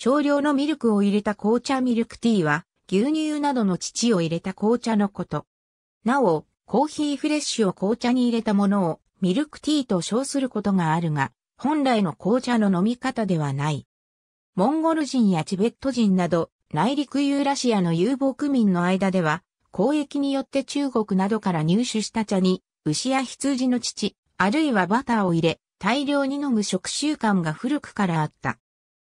少量のミルクを入れた紅茶ミルクティーは、牛乳などの乳を入れた紅茶のこと。なお、コーヒーフレッシュを紅茶に入れたものをミルクティーと称することがあるが、本来の紅茶の飲み方ではない。モンゴル人やチベット人など、内陸ユーラシアの遊牧民の間では、交易によって中国などから入手した茶に、牛や羊の乳、あるいはバターを入れ、大量に飲む食習慣が古くからあった。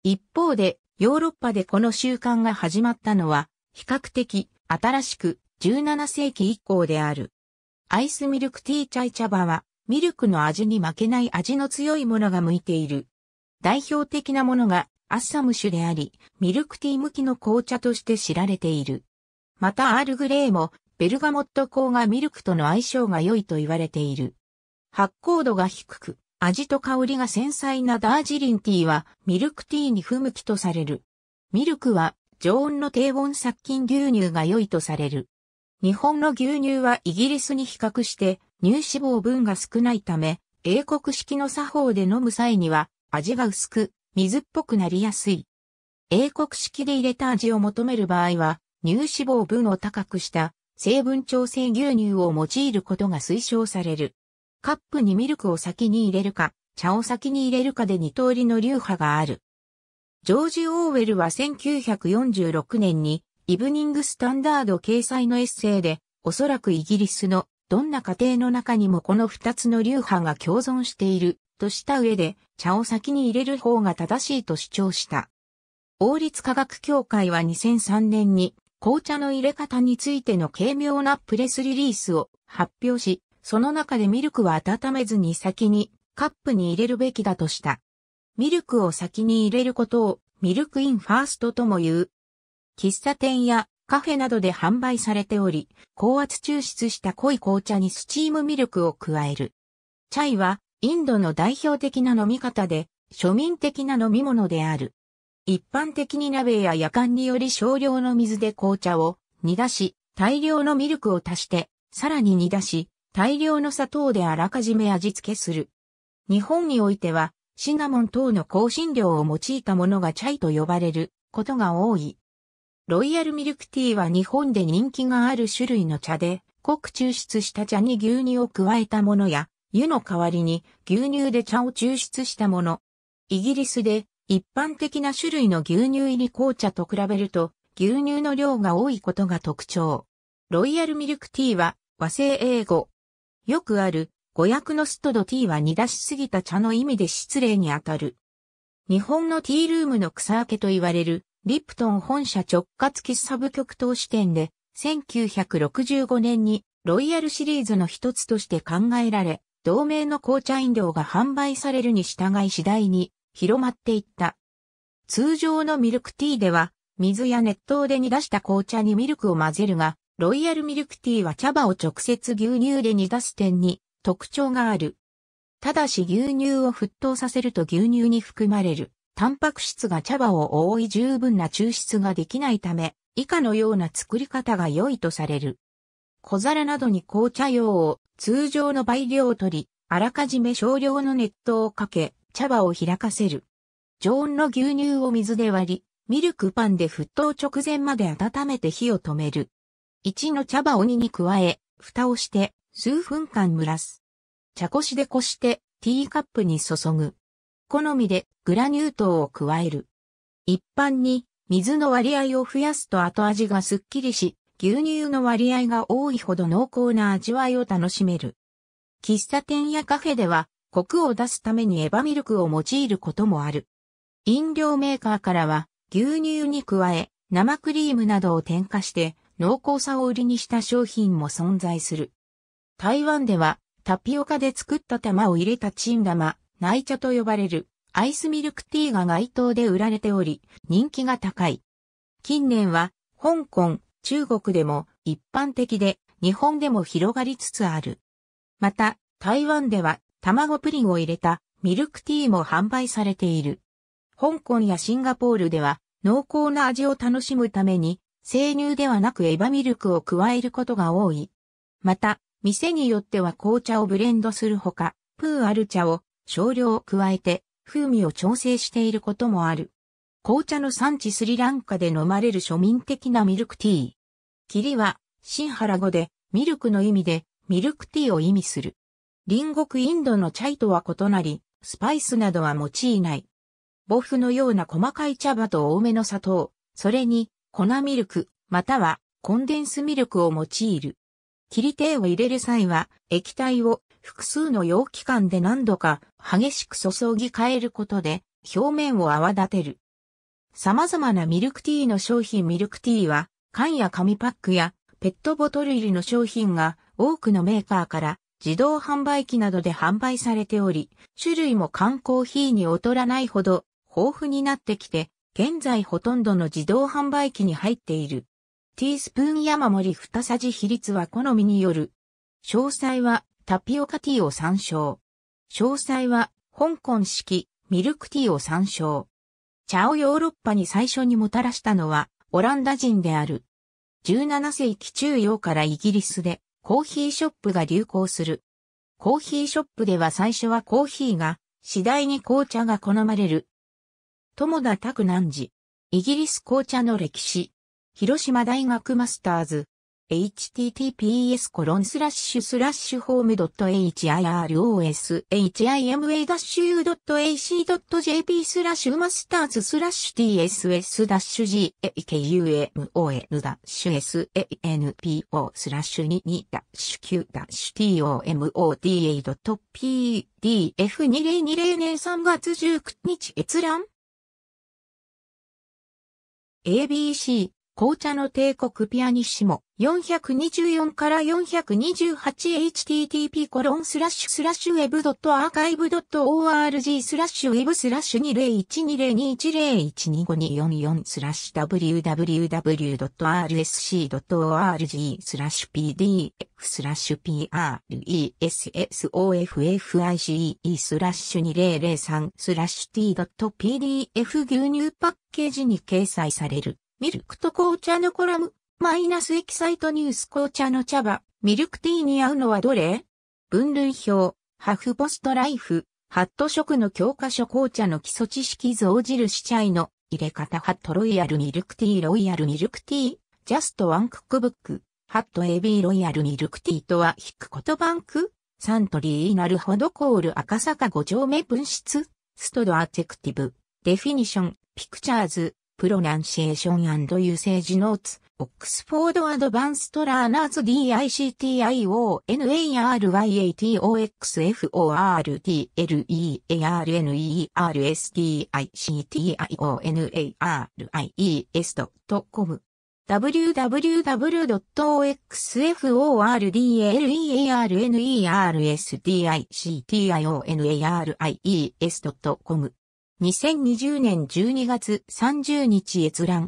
一方で、ヨーロッパでこの習慣が始まったのは、比較的新しく17世紀以降である。アイスミルクティーチャイチャバは、ミルクの味に負けない味の強いものが向いている。代表的なものがアッサム種であり、ミルクティー向きの紅茶として知られている。またアールグレーも、ベルガモット香がミルクとの相性が良いと言われている。発酵度が低く、味と香りが繊細なダージリンティーはミルクティーに不向きとされる。ミルクは常温の低温殺菌牛乳が良いとされる。日本の牛乳はイギリスに比較して乳脂肪分が少ないため、英国式の作法で飲む際には味が薄く水っぽくなりやすい。英国式で入れた味を求める場合は乳脂肪分を高くした成分調整牛乳を用いることが推奨される。カップにミルクを先に入れるか、茶を先に入れるかで二通りの流派がある。ジョージ・オーウェルは1946年にイブニングスタンダード掲載のエッセイで、おそらくイギリスのどんな家庭の中にもこの二つの流派が共存しているとした上で、茶を先に入れる方が正しいと主張した。王立科学協会は2003年に紅茶の入れ方についての軽妙なプレスリリースを発表し、その中でミルクは温めずに先にカップに入れるべきだとした。ミルクを先に入れることをミルクインファーストとも言う。喫茶店やカフェなどで販売されており、高圧抽出した濃い紅茶にスチームミルクを加える。チャイはインドの代表的な飲み方で庶民的な飲み物である。一般的に鍋や夜間により少量の水で紅茶を煮出し、大量のミルクを足して、さらに煮出し、大量の砂糖であらかじめ味付けする。日本においては、シナモン等の香辛料を用いたものがチャイと呼ばれることが多い。ロイヤルミルクティーは日本で人気がある種類の茶で、濃く抽出した茶に牛乳を加えたものや、湯の代わりに牛乳で茶を抽出したもの。イギリスで一般的な種類の牛乳入り紅茶と比べると牛乳の量が多いことが特徴。ロイヤルミルクティーは和製英語、よくある、語訳のストドーは煮出しすぎた茶の意味で失礼にあたる。日本のティールームの草分けと言われる、リプトン本社直轄喫茶部局等支店で、1965年にロイヤルシリーズの一つとして考えられ、同名の紅茶飲料が販売されるに従い次第に広まっていった。通常のミルクティーでは、水や熱湯で煮出した紅茶にミルクを混ぜるが、ロイヤルミルクティーは茶葉を直接牛乳で煮出す点に特徴がある。ただし牛乳を沸騰させると牛乳に含まれるタンパク質が茶葉を覆い十分な抽出ができないため、以下のような作り方が良いとされる。小皿などに紅茶用を通常の倍量を取り、あらかじめ少量の熱湯をかけ、茶葉を開かせる。常温の牛乳を水で割り、ミルクパンで沸騰直前まで温めて火を止める。1の茶葉鬼に加え、蓋をして数分間蒸らす。茶こしでこしてティーカップに注ぐ。好みでグラニュー糖を加える。一般に水の割合を増やすと後味がすっきりし、牛乳の割合が多いほど濃厚な味わいを楽しめる。喫茶店やカフェでは、コクを出すためにエバミルクを用いることもある。飲料メーカーからは、牛乳に加え、生クリームなどを添加して、濃厚さを売りにした商品も存在する。台湾ではタピオカで作った玉を入れたチン玉、内茶と呼ばれるアイスミルクティーが街頭で売られており、人気が高い。近年は、香港、中国でも一般的で、日本でも広がりつつある。また、台湾では、卵プリンを入れたミルクティーも販売されている。香港やシンガポールでは、濃厚な味を楽しむために、生乳ではなくエバミルクを加えることが多い。また、店によっては紅茶をブレンドするほか、プーアル茶を少量加えて風味を調整していることもある。紅茶の産地スリランカで飲まれる庶民的なミルクティー。霧は、シンハラ語で、ミルクの意味で、ミルクティーを意味する。隣国インドのチャイとは異なり、スパイスなどは用いない。ボフのような細かい茶葉と多めの砂糖、それに粉ミルク、またはコンデンスミルクを用いる。切り手を入れる際は、液体を複数の容器間で何度か激しく注ぎ替えることで表面を泡立てる。様々なミルクティーの商品ミルクティーは缶や紙パックやペットボトル入りの商品が多くのメーカーから自動販売機などで販売されており、種類も缶コーヒーに劣らないほど豊富になってきて現在ほとんどの自動販売機に入っている。ティースプーン山盛り2さじ比率は好みによる。詳細はタピオカティーを参照。詳細は香港式ミルクティーを参照。茶をヨーロッパに最初にもたらしたのはオランダ人である。17世紀中央からイギリスでコーヒーショップが流行する。コーヒーショップでは最初はコーヒーが次第に紅茶が好まれる友田拓南寺。イギリス紅茶の歴史。広島大学マスターズ。https コロンスラッシュスラッシュホームドット hiroshima-u.ac.jp スラッシュマスターズスラッシュ tss ッシュ gakumon ダッシュ sanpo スラッシュ22ダッシュ q ダッシュ tomoda.pdf2020 年3月19日閲覧 ABC 紅茶の帝国ピアニッシモ、424から 428http コロンスラッシュスラッシュウェブドットアーカイブドット org スラッシュウェブスラッシュ20120210125244スラッシュ www.rsc.org スラッシュ pdf スラッシュ presoffice スラッシュ2003スラッシュ t.pdf 牛乳パッケージに掲載される。ミルクと紅茶のコラム、マイナスエキサイトニュース紅茶の茶葉、ミルクティーに合うのはどれ分類表、ハフポストライフ、ハット食の教科書紅茶の基礎知識象印チャイの入れ方ハットロイヤルミルクティーロイヤルミルクティー、ジャストワンクックブック、ハットエビーロイヤルミルクティーとは引くことバンク、サントリーなるほどコール赤坂5丁目分室、ストドアテクティブ、デフィニション、ピクチャーズ、プロナンシエーションユーセージノーツ、オックスフォードアドバンストラーナーズ d i c t i o n a r y a t o x f o r d l e r e n a r i e s c o m w w w o x f o r d a l e r n e r s d i c t i o n a r i e s c o m 2020年12月30日閲覧。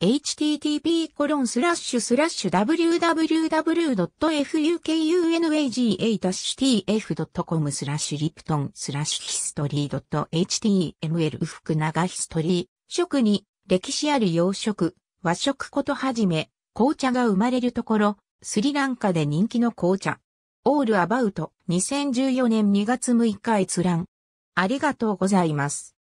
h t t p w w w f u k u n a g a t f c o m スラッシュリプトンスラッシュヒストリー .html 福長ヒストリー食に歴史ある洋食和食ことはじめ紅茶が生まれるところスリランカで人気の紅茶オールアバウト2014年2月6日閲覧ありがとうございます。